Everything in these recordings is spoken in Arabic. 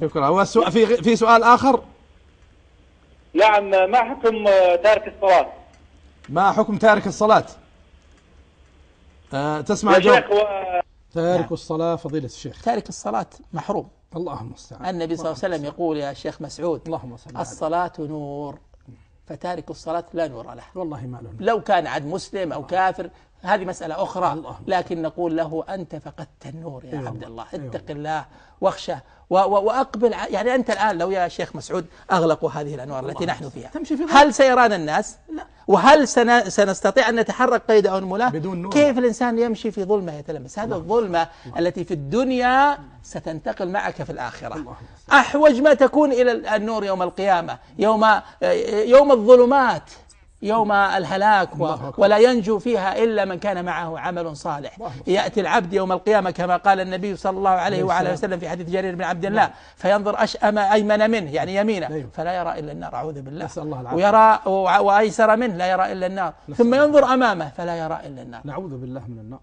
شكرا والسو... في في سؤال آخر نعم ما حكم تارك الصلاة ما حكم تارك الصلاة أه تسمع جواب تارك نعم. الصلاة فضيلة الشيخ تارك الصلاة محروم اللهم المستعان النبي صلى الله عليه وسلم يقول يا شيخ مسعود اللهم صل الصلاة نور فتارك الصلاة لا نور له والله ما له لو كان عاد مسلم أو كافر هذه مسألة أخرى الله. لكن نقول له أنت فقدت النور يا أيوة. عبد الله أيوة. اتق الله واخشى وأقبل يعني أنت الآن لو يا شيخ مسعود أغلقوا هذه الأنوار التي نحن فيها في هل سيرانا الناس؟ لا وهل سنستطيع أن نتحرك قيد أنملة؟ بدون نور كيف الإنسان يمشي في ظلمة يتلمس؟ هذه الظلمة الله. التي في الدنيا ستنتقل معك في الآخرة أحوج ما تكون إلى النور يوم القيامة يوم, يوم الظلمات يوم الهلاك و... ولا ينجو فيها إلا من كان معه عمل صالح يأتي العبد يوم القيامة كما قال النبي صلى الله عليه وعلى وسلم في حديث جرير بن عبد الله نعم. فينظر أشأم أيمن منه يعني يمينه نعم. فلا يرى إلا النار أعوذ بالله الله ويرى وأيسر منه لا يرى إلا النار ثم ينظر أمامه فلا يرى إلا النار نعوذ بالله من النار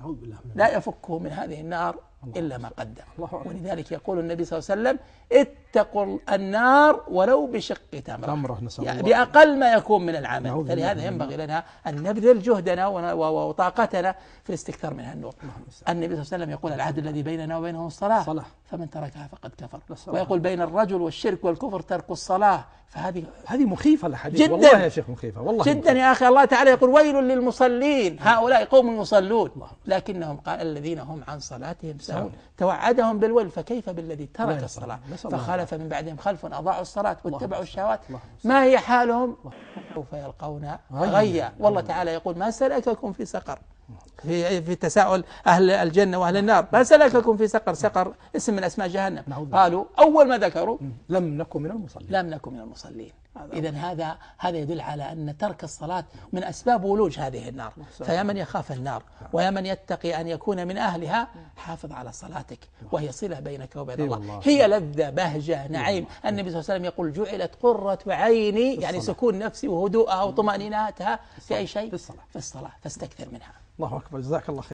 نعوذ بالله من النار لا يفكه من هذه النار إلا ما قدم ولذلك يقول النبي صلى الله عليه وسلم اتقوا النار ولو بشق تمرة تمرة نسأل يعني بأقل ما يكون من العمل فلهذا ينبغي لنا أن نبذل جهدنا وطاقتنا في الاستكثار من النور النبي صلى الله عليه وسلم يقول العهد الذي بيننا وبينهم الصلاة صلاة. فمن تركها فقد كفر ويقول بين الرجل والشرك والكفر ترك الصلاة فهذه هذه مخيفة الحديث جدا والله يا شيخ مخيفة والله جدا مخيفة. يا أخي الله تعالى يقول ويل للمصلين نعم. هؤلاء قوم يصلون لكنهم قال الذين هم عن صلاتهم سهل نعم. يسعون توعدهم بالول فكيف بالذي ترك الصلاة فخلف من بعدهم خلف أضاعوا الصلاة واتبعوا الشهوات ما هي حالهم سوف يلقون غيا والله تعالى يقول ما سلككم في سقر في في تساؤل أهل الجنة وأهل النار ما سلككم في سقر سقر اسم من أسماء جهنم قالوا أول ما ذكروا لم نكن من المصلين لم نكن من المصلين إذا هذا هذا يدل على أن ترك الصلاة من أسباب ولوج هذه النار نعم. فيا من يخاف النار نعم. ويا من يتقي أن يكون من أهلها نعم. حافظ على صلاتك وهي صلة بينك وبين الله هي لذة بهجة نعيم النبي صلى الله عليه وسلم يقول جعلت قرة عيني يعني سكون نفسي وهدوءها وطمأنيناتها في أي شيء في الصلاة, في الصلاة فاستكثر منها الله أكبر جزاك الله خير